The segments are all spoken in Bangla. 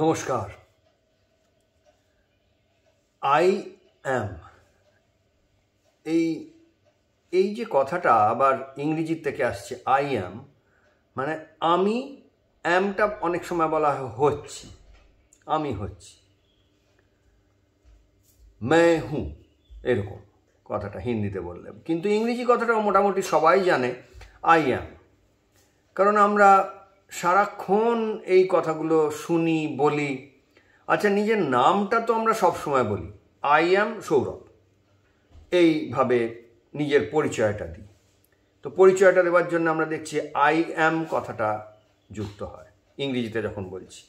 নমস্কার আই অ্যাম এই এই যে কথাটা আবার ইংরেজির থেকে আসছে আই অ্যাম মানে আমি অ্যামটা অনেক সময় বলা হচ্ছি আমি হচ্ছি মে হু এরকম কথাটা হিন্দিতে বললাম কিন্তু ইংরেজি কথাটা মোটামুটি সবাই জানে আই অ্যাম কারণ আমরা সারাক্ষণ এই কথাগুলো শুনি বলি আচ্ছা নিজের নামটা তো আমরা সব সময় বলি আই অ্যাম সৌরভ এইভাবে নিজের পরিচয়টা দিই তো পরিচয়টা দেওয়ার জন্য আমরা দেখছি আই অ্যাম কথাটা যুক্ত হয় ইংরেজিতে যখন বলছি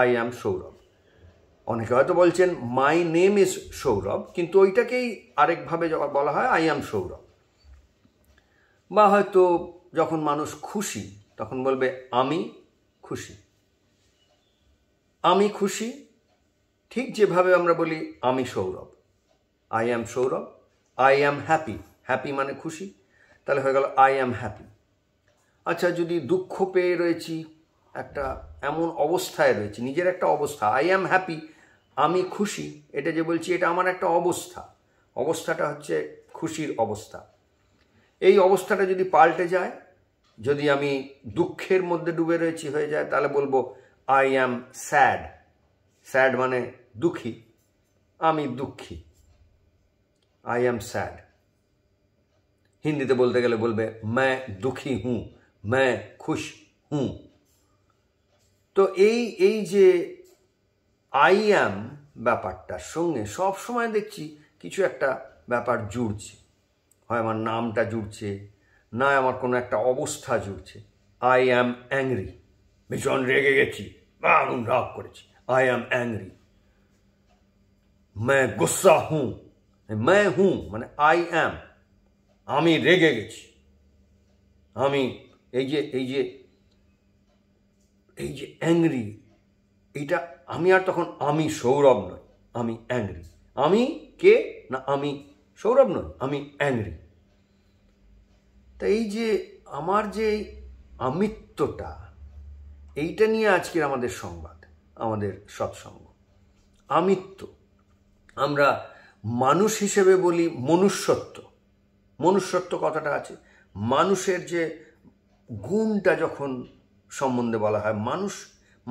আই অ্যাম সৌরভ অনেকে হয়তো বলছেন মাই নেম ইজ সৌরভ কিন্তু ওইটাকেই আরেকভাবে যখন বলা হয় আই অ্যাম সৌরভ বা হয়তো যখন মানুষ খুশি তখন বলবে আমি খুশি আমি খুশি ঠিক যেভাবে আমরা বলি আমি Sourav I am Sourav I am happy happy মানে খুশি তাহলে হয়ে গেল আই অ্যাম হ্যাপি আচ্ছা যদি দুঃখ পেয়ে রয়েছি একটা এমন অবস্থায় রয়েছি নিজের একটা অবস্থা আই অ্যাম হ্যাপি আমি খুশি এটা যে বলছি এটা আমার একটা অবস্থা অবস্থাটা হচ্ছে খুশির অবস্থা এই অবস্থাটা যদি পাল্টে যায় যদি আমি দুঃখের মধ্যে ডুবে রয়েছি হয়ে যায় তাহলে বলবো আই অ্যাম স্যাড স্যাড মানে দুঃখী আমি দুঃখী আই অ্যাম স্যাড হিন্দিতে বলতে গেলে বলবে ম্যাঁ দুঃখী হুঁ ম্যাঁ খুশ হুঁ তো এই এই যে আই অ্যাম ব্যাপারটার সঙ্গে সব সময় দেখছি কিছু একটা ব্যাপার জুড়ছে হয় আমার নামটা জুড়ছে নয় আমার কোনো একটা অবস্থা জুড়ছে আই অ্যাম অ্যাংরি ভীষণ রেগে গেছি দারুণ রাগ করেছি আই অ্যাম অ্যাংরি मैं গুসা হুঁ मैं হুঁ মানে আই অ্যাম আমি রেগে গেছি আমি এই যে এই যে এই যে অ্যাংরি এটা আমি আর তখন আমি সৌরভ নই আমি অ্যাংরি আমি কে না আমি সৌরভ নই আমি অ্যাংরি তা এই যে আমার যে আমিত্বটা এইটা নিয়ে আজকের আমাদের সংবাদ আমাদের সৎসঙ্গ আমিত্ব আমরা মানুষ হিসেবে বলি মনুষ্যত্ব মনুষ্যত্ব কথাটা আছে মানুষের যে গুণটা যখন সম্বন্ধে বলা হয় মানুষ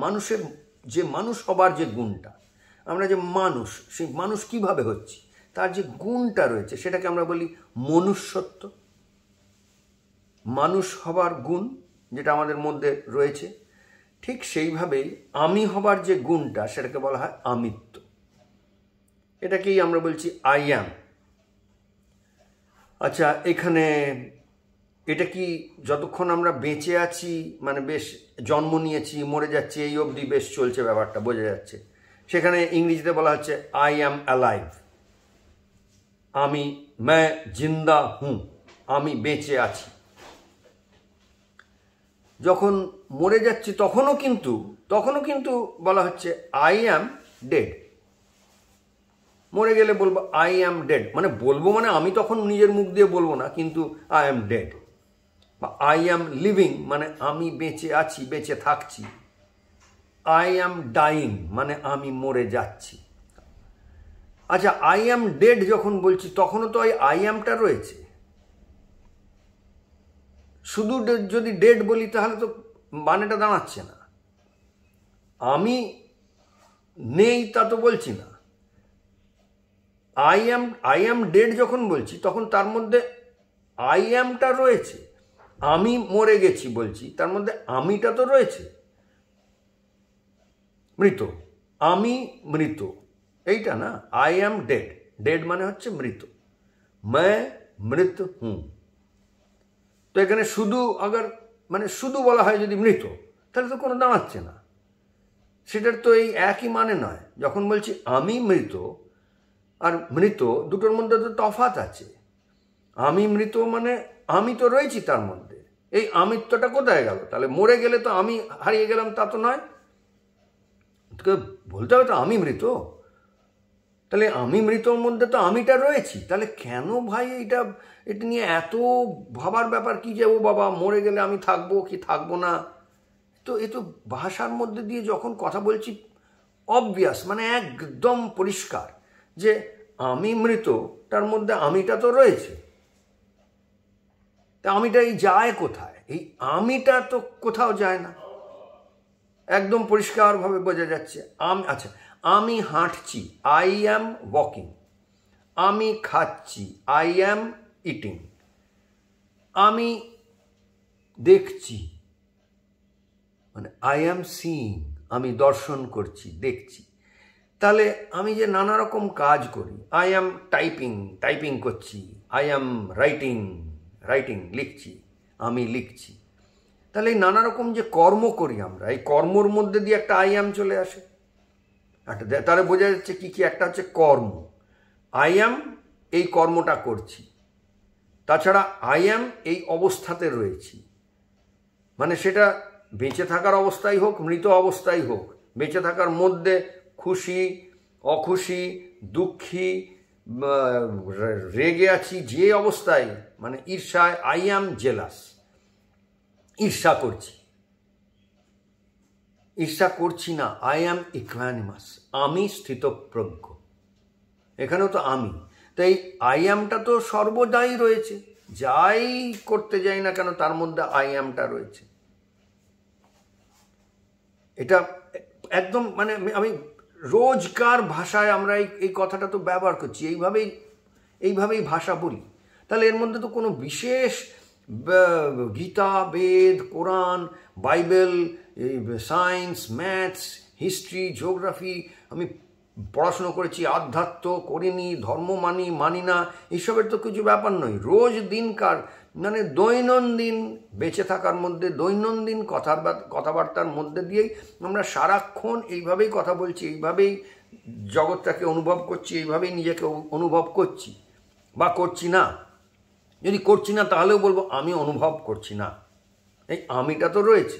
মানুষের যে মানুষ হবার যে গুণটা আমরা যে মানুষ সেই মানুষ কিভাবে হচ্ছি তার যে গুণটা রয়েছে সেটাকে আমরা বলি মনুষ্যত্ব মানুষ হবার গুণ যেটা আমাদের মধ্যে রয়েছে ঠিক সেইভাবেই আমি হবার যে গুণটা সেটাকে বলা হয় আমিত্ব এটাকেই আমরা বলছি আই অ্যাম আচ্ছা এখানে এটা কি যতক্ষণ আমরা বেঁচে আছি মানে বেশ জন্ম নিয়েছি মরে যাচ্ছি এই অবধি বেশ চলছে ব্যাপারটা বোঝা যাচ্ছে সেখানে ইংরেজিতে বলা হচ্ছে আই অ্যাম অ্যালাইভ আমি ম্যা জিন্দা হুঁ আমি বেঁচে আছি যখন মরে যাচ্ছি তখনও কিন্তু তখনও কিন্তু বলা হচ্ছে আই অ্যাম ডেড মরে গেলে বলবো আই অ্যাম ডেড মানে বলবো মানে আমি তখন নিজের মুখ দিয়ে বলবো না কিন্তু আই অ্যাম ডেড বা আই অ্যাম লিভিং মানে আমি বেঁচে আছি বেঁচে থাকছি আই অ্যাম ডাইং মানে আমি মরে যাচ্ছি আচ্ছা আই অ্যাম ডেড যখন বলছি তখনও তো ওই আই অ্যামটা রয়েছে শুধু যদি ডেড বলি তাহলে তো মানেটা দাঁড়াচ্ছে না আমি নেই তা তো বলছি না I am I am dead যখন বলছি তখন তার মধ্যে আই অ্যামটা রয়েছে আমি মরে গেছি বলছি তার মধ্যে আমিটা তো রয়েছে মৃত আমি মৃত এইটা না আই অ্যাম ডেড ডেড মানে হচ্ছে মৃত ম্যা মৃত হুম তো এখানে শুধু আগার মানে শুধু বলা হয় যদি মৃত তাহলে তো কোনো দাঁড়াচ্ছে না সেটার তো এই একই মানে নয় যখন বলছি আমি মৃত আর মৃত দুটোর মধ্যে তো তফাত আছে আমি মৃত মানে আমি তো রয়েছি তার মধ্যে এই আমিত্বটা কোথায় গেল তাহলে মরে গেলে তো আমি হারিয়ে গেলাম তা তো নয় তোকে বলতে হবে তো আমি মৃত তাহলে আমি মৃতর মধ্যে তো আমিটা রয়েছি তাহলে কেন ভাই এটা এটা নিয়ে এত ভাবার ব্যাপার কি যাবো বাবা মরে গেলে আমি থাকবো কি থাকবো না তো এ তো ভাষার মধ্যে দিয়ে যখন কথা বলছি অবভিয়াস মানে একদম পরিষ্কার যে আমি মৃত তার মধ্যে আমিটা তো রয়েছে তা আমিটা এই যায় কোথায় এই আমিটা তো কোথাও যায় না একদম পরিষ্কারভাবে বোঝা যাচ্ছে আমি আচ্ছা আমি হাঁটছি আই অ্যাম ওয়াকিং আমি খাচ্ছি আই অ্যাম ইটিং আমি দেখছি মানে আই অ্যাম সিং আমি দর্শন করছি দেখছি তাহলে আমি যে নানা রকম কাজ করি আই অ্যাম টাইপিং টাইপিং করছি আই অ্যাম রাইটিং রাইটিং লিখছি আমি লিখছি তাহলে এই নানা রকম যে কর্ম করি আমরা এই কর্মর মধ্যে দিয়ে একটা আই অ্যাম চলে আসে একটা তাহলে বোঝা যাচ্ছে কী কী একটা হচ্ছে কর্ম আই অ্যাম এই কর্মটা করছি তাছাড়া আই অ্যাম এই অবস্থাতে রয়েছি মানে সেটা বেঁচে থাকার অবস্থাই হোক মৃত অবস্থাই হোক বেঁচে থাকার মধ্যে খুশি অখুশি দুঃখী রেগে আছি যে অবস্থায় মানে ঈর্ষায় আই অ্যাম জেলাস ঈর্ষা করছি ঈর্ষা করছি না আই অ্যাম ইকুয়ানিমাস আমি স্থিতপ্রজ্ঞ এখানেও তো আমি তাই আইয়ামটা তো সর্বদাই রয়েছে যাই করতে যাই না কেন তার মধ্যে আইয়ামটা রয়েছে এটা একদম মানে আমি রোজকার ভাষায় আমরা এই কথাটা তো ব্যবহার করছি এইভাবেই এইভাবেই ভাষা বলি তাহলে এর মধ্যে তো কোনো বিশেষ Gita Veda Quran Bible science maths history geography আমি পড়াশুনো করেছি আধ্যাত্ম করিনি ধর্ম মানি মানি না এসবের তো কিছু ব্যাপার নয় রোজ দিনকার মানে দৈনন্দিন বেঁচে থাকার মধ্যে দৈনন্দিন কথা কথাবার্তার মধ্যে দিয়েই আমরা সারাক্ষণ এইভাবেই কথা বলছি এইভাবেই জগৎটাকে অনুভব করছি এইভাবেই নিজেকে অনুভব করছি বা করছি না যদি করছি না তাহলেও বলবো আমি অনুভব করছি না এই আমিটা তো রয়েছে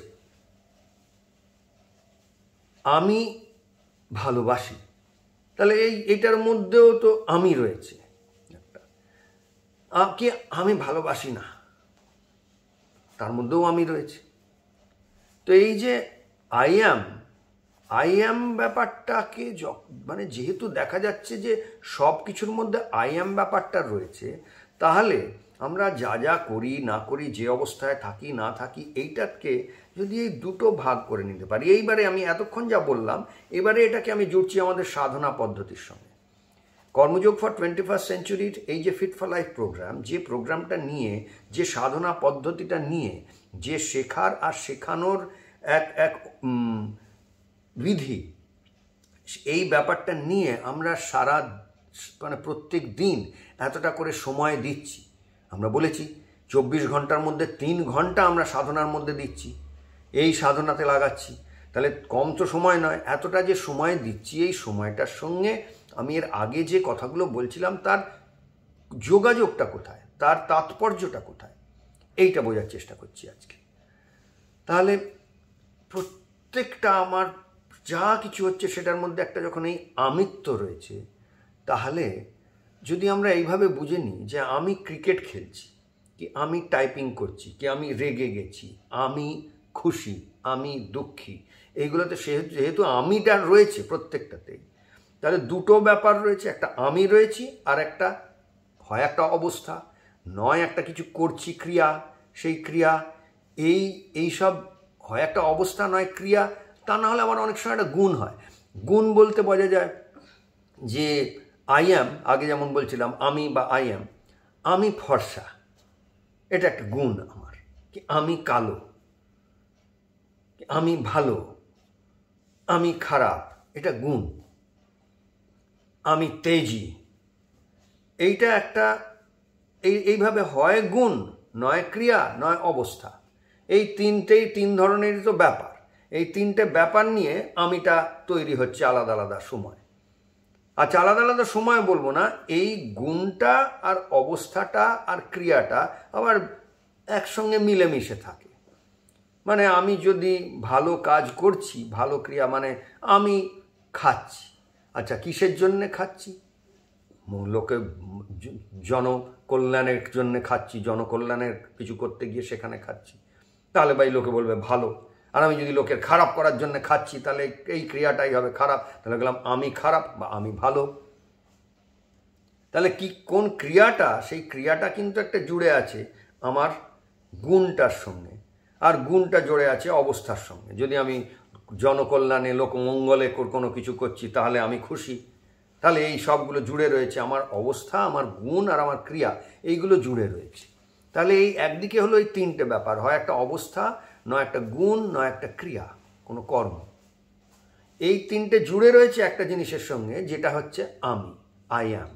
আমি ভালোবাসি তাহলে এই এটার মধ্যেও তো আমি রয়েছে কি আমি ভালোবাসি না তার মধ্যেও আমি রয়েছে তো এই যে আই অ্যাম আই অ্যাম ব্যাপারটাকে মানে যেহেতু দেখা যাচ্ছে যে সব কিছুর মধ্যে আই অ্যাম ব্যাপারটা রয়েছে তাহলে আমরা যা যা করি না করি যে অবস্থায় থাকি না থাকি এইটাকে যদি এই দুটো ভাগ করে নিতে পারি এইবারে আমি এতক্ষণ যা বললাম এবারে এটাকে আমি জুড়ছি আমাদের সাধনা পদ্ধতির সঙ্গে কর্মযোগ ফর টোয়েন্টি ফার্স্ট সেঞ্চুরির এই যে ফিট ফর লাইফ প্রোগ্রাম যে প্রোগ্রামটা নিয়ে যে সাধনা পদ্ধতিটা নিয়ে যে শেখার আর শেখানোর এক এক বিধি এই ব্যাপারটা নিয়ে আমরা সারা মানে প্রত্যেক দিন এতটা করে সময় দিচ্ছি আমরা বলেছি চব্বিশ ঘন্টার মধ্যে তিন ঘন্টা আমরা সাধনার মধ্যে দিচ্ছি এই সাধনাতে লাগাচ্ছি তাহলে কম তো সময় নয় এতটা যে সময় দিচ্ছি এই সময়টার সঙ্গে আমি এর আগে যে কথাগুলো বলছিলাম তার যোগাযোগটা কোথায় তার তাৎপর্যটা কোথায় এইটা বোঝার চেষ্টা করছি আজকে তাহলে প্রত্যেকটা আমার যা কিছু হচ্ছে সেটার মধ্যে একটা যখন এই আমিত্ব রয়েছে তাহলে যদি আমরা এইভাবে বুঝে নিই যে আমি ক্রিকেট খেলছি কি আমি টাইপিং করছি কি আমি রেগে গেছি আমি খুশি আমি দুঃখী এইগুলোতে সেহেতু যেহেতু আমিটা রয়েছে প্রত্যেকটাতেই তাহলে দুটো ব্যাপার রয়েছে একটা আমি রয়েছি আর একটা হয় একটা অবস্থা নয় একটা কিছু করছি ক্রিয়া সেই ক্রিয়া এই এই সব হয় একটা অবস্থা নয় ক্রিয়া তা না হলে আমার অনেক সময় একটা গুণ হয় গুণ বলতে বোঝা যায় যে আই অ্যাম আগে যেমন বলছিলাম আমি বা আই অ্যাম আমি ফর্সা এটা একটা গুণ আমার কি আমি কালো আমি ভালো আমি খারাপ এটা গুণ আমি তেজি এইটা একটা এই এইভাবে হয় গুণ নয় ক্রিয়া নয় অবস্থা এই তিনটেই তিন ধরনেরই তো ব্যাপার এই তিনটে ব্যাপার নিয়ে আমিটা তৈরি হচ্ছে আলাদা আলাদা সময় আচ্ছা আলাদা আলাদা সময় বলবো না এই গুণটা আর অবস্থাটা আর ক্রিয়াটা আবার একসঙ্গে মিলেমিশে থাকে মানে আমি যদি ভালো কাজ করছি ভালো ক্রিয়া মানে আমি খাচ্ছি আচ্ছা কিসের জন্যে খাচ্ছি লোকে জনকল্যাণের জন্যে খাচ্ছি জনকল্যাণের কিছু করতে গিয়ে সেখানে খাচ্ছি তাহলে ভাই লোকে বলবে ভালো আর আমি যদি লোকের খারাপ করার জন্য খাচ্ছি তাহলে এই ক্রিয়াটাই হবে খারাপ তাহলে গেলাম আমি খারাপ বা আমি ভালো তাহলে কি কোন ক্রিয়াটা সেই ক্রিয়াটা কিন্তু একটা জুড়ে আছে আমার গুণটার সঙ্গে আর গুণটা জুড়ে আছে অবস্থার সঙ্গে যদি আমি জনকল্যাণে লোকমঙ্গলে কোনো কিছু করছি তাহলে আমি খুশি তাহলে এই সবগুলো জুড়ে রয়েছে আমার অবস্থা আমার গুণ আর আমার ক্রিয়া এইগুলো জুড়ে রয়েছে তাহলে এই একদিকে হলো এই তিনটে ব্যাপার হয় একটা অবস্থা নয় একটা গুণ নয় একটা ক্রিয়া কোনো কর্ম এই তিনটে জুড়ে রয়েছে একটা জিনিসের সঙ্গে যেটা হচ্ছে আমি I am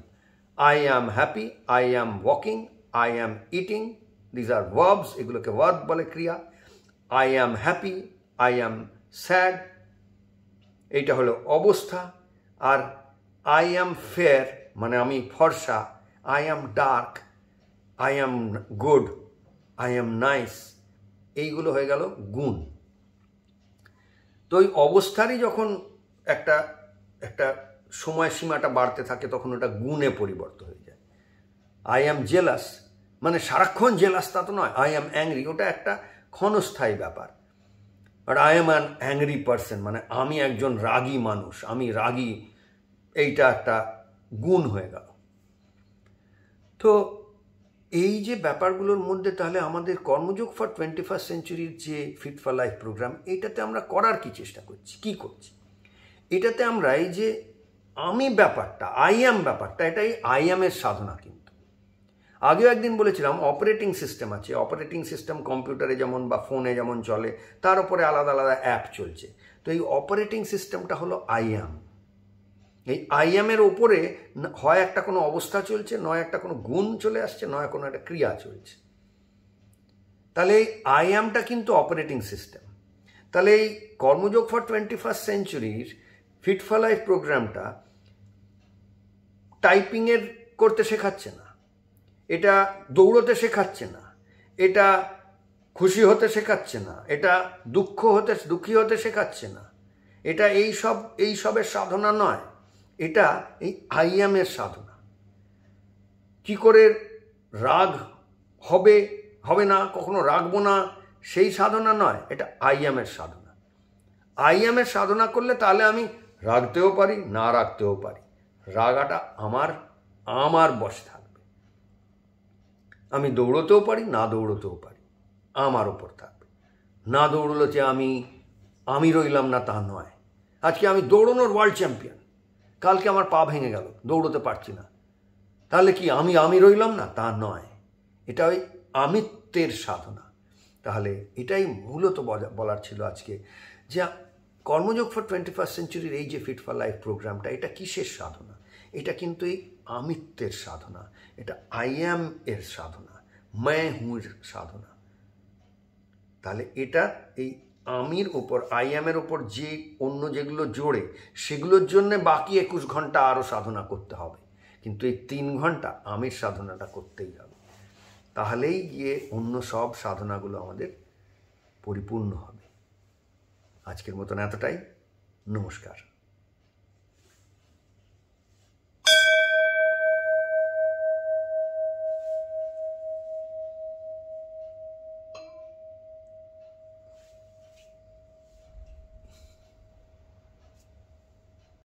I am happy I am walking I am eating these are verbs এগুলোকে ওয়ার্ব বলে ক্রিয়া I am happy I am sad এইটা হলো অবস্থা আর আই অ্যাম ফেয়ার মানে আমি ফর্সা I am dark I am good I am nice এইগুলো হয়ে গেল গুণ তো ওই অবস্থারই যখন একটা একটা সময়সীমাটা বাড়তে থাকে তখন ওটা গুণে পরিবর্ত হয়ে যায় আই অ্যাম জেলাস মানে সারাক্ষণ জেলাস তা তো নয় আই অ্যাম অ্যাংরি ওটা একটা ক্ষণস্থায়ী ব্যাপার but I am an angry person মানে আমি একজন রাগী মানুষ আমি রাগী এইটা একটা গুণ হয়ে গেল তো এই যে ব্যাপারগুলোর মধ্যে তাহলে আমাদের কর্মযোগ ফর টোয়েন্টি ফার্স্ট সেঞ্চুরির যে ফিট ফর লাইফ প্রোগ্রাম এটাতে আমরা করার কি চেষ্টা করছি কি করছি এটাতে আমরা এই যে আমি ব্যাপারটা আই এম ব্যাপারটা এটাই আই অ্যামের সাধনা কিন্তু আগেও একদিন বলেছিলাম অপারেটিং সিস্টেম আছে অপারেটিং সিস্টেম কম্পিউটারে যেমন বা ফোনে যেমন চলে তার উপরে আলাদা আলাদা অ্যাপ চলছে তো এই অপারেটিং সিস্টেমটা হলো আই এম এই আইএমের ওপরে হয় একটা কোনো অবস্থা চলছে নয় একটা কোনো গুণ চলে আসছে নয় কোনো একটা ক্রিয়া চলছে তাহলে এই আইএমটা কিন্তু অপারেটিং সিস্টেম তাহলে এই কর্মযোগ ফর টোয়েন্টি ফার্স্ট সেঞ্চুরির ফিট ফর লাইফ প্রোগ্রামটা টাইপিংয়ের করতে শেখাচ্ছে না এটা দৌড়তে শেখাচ্ছে না এটা খুশি হতে শেখাচ্ছে না এটা দুঃখ হতে দুঃখী হতে শেখাচ্ছে না এটা এই সব এই সবের সাধনা নয় এটা এই আইয়ামের সাধনা কি করে রাগ হবে হবে না কখনো রাখবো না সেই সাধনা নয় এটা আইয়ামের সাধনা আইয়ামের সাধনা করলে তাহলে আমি রাখতেও পারি না রাখতেও পারি রাগাটা আমার আমার বসে থাকবে আমি দৌড়তেও পারি না দৌড়তেও পারি আমার ওপর থাকবে না দৌড়লো যে আমি আমি রইলাম না তা নয় আজকে আমি দৌড়নোর ওয়ার্ল্ড চ্যাম্পিয়ন কালকে আমার পা ভেঙে গেল দৌড়তে পারছি না তাহলে কি আমি আমি রইলাম না তা নয় এটা ওই আমিত্বের সাধনা তাহলে এটাই মূলত বলার ছিল আজকে যে কর্মযোগ ফর টোয়েন্টি ফার্স্ট সেঞ্চুরির এই যে ফিট ফর লাইফ প্রোগ্রামটা এটা কিসের সাধনা এটা কিন্তু এই আমিত্বের সাধনা এটা আই অ্যাম এর সাধনা ম্যা হুঁর সাধনা তাহলে এটা এই আমির ওপর আই ওপর যে অন্য যেগুলো জোড়ে সেগুলোর জন্য বাকি একুশ ঘন্টা আরও সাধনা করতে হবে কিন্তু এই তিন ঘন্টা আমির সাধনাটা করতেই হবে তাহলেই গিয়ে অন্য সব সাধনাগুলো আমাদের পরিপূর্ণ হবে আজকের মতন এতটাই নমস্কার